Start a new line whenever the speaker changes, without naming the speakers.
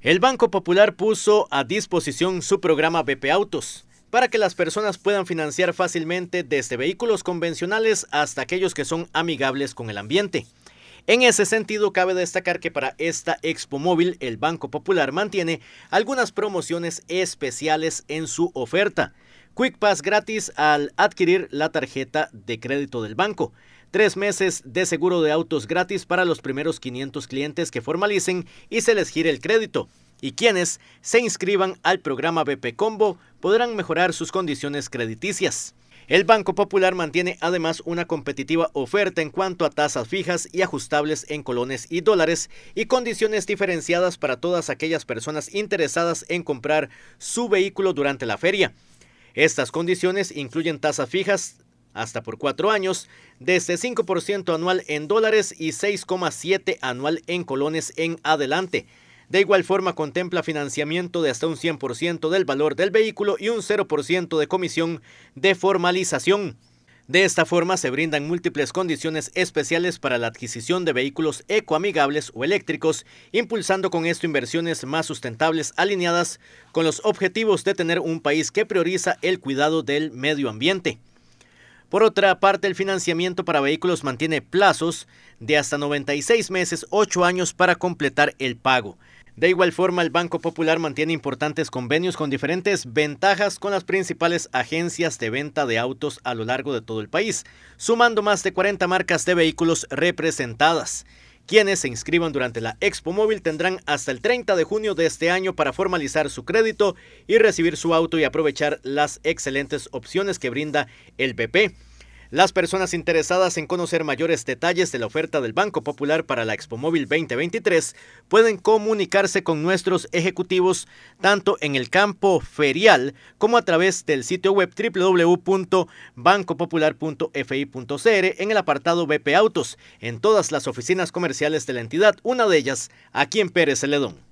El Banco Popular puso a disposición su programa BP Autos para que las personas puedan financiar fácilmente desde vehículos convencionales hasta aquellos que son amigables con el ambiente. En ese sentido, cabe destacar que para esta Expo Móvil el Banco Popular mantiene algunas promociones especiales en su oferta. Quick Pass gratis al adquirir la tarjeta de crédito del banco tres meses de seguro de autos gratis para los primeros 500 clientes que formalicen y se les gire el crédito. Y quienes se inscriban al programa BP Combo podrán mejorar sus condiciones crediticias. El Banco Popular mantiene además una competitiva oferta en cuanto a tasas fijas y ajustables en colones y dólares y condiciones diferenciadas para todas aquellas personas interesadas en comprar su vehículo durante la feria. Estas condiciones incluyen tasas fijas hasta por cuatro años, desde 5% este anual en dólares y 6,7% anual en colones en adelante. De igual forma, contempla financiamiento de hasta un 100% del valor del vehículo y un 0% de comisión de formalización. De esta forma, se brindan múltiples condiciones especiales para la adquisición de vehículos ecoamigables o eléctricos, impulsando con esto inversiones más sustentables alineadas con los objetivos de tener un país que prioriza el cuidado del medio ambiente. Por otra parte, el financiamiento para vehículos mantiene plazos de hasta 96 meses, 8 años para completar el pago. De igual forma, el Banco Popular mantiene importantes convenios con diferentes ventajas con las principales agencias de venta de autos a lo largo de todo el país, sumando más de 40 marcas de vehículos representadas. Quienes se inscriban durante la Expo Móvil tendrán hasta el 30 de junio de este año para formalizar su crédito y recibir su auto y aprovechar las excelentes opciones que brinda el PP. Las personas interesadas en conocer mayores detalles de la oferta del Banco Popular para la Expo Móvil 2023 pueden comunicarse con nuestros ejecutivos tanto en el campo ferial como a través del sitio web www.bancopopular.fi.cr en el apartado BP Autos, en todas las oficinas comerciales de la entidad, una de ellas aquí en Pérez Celedón.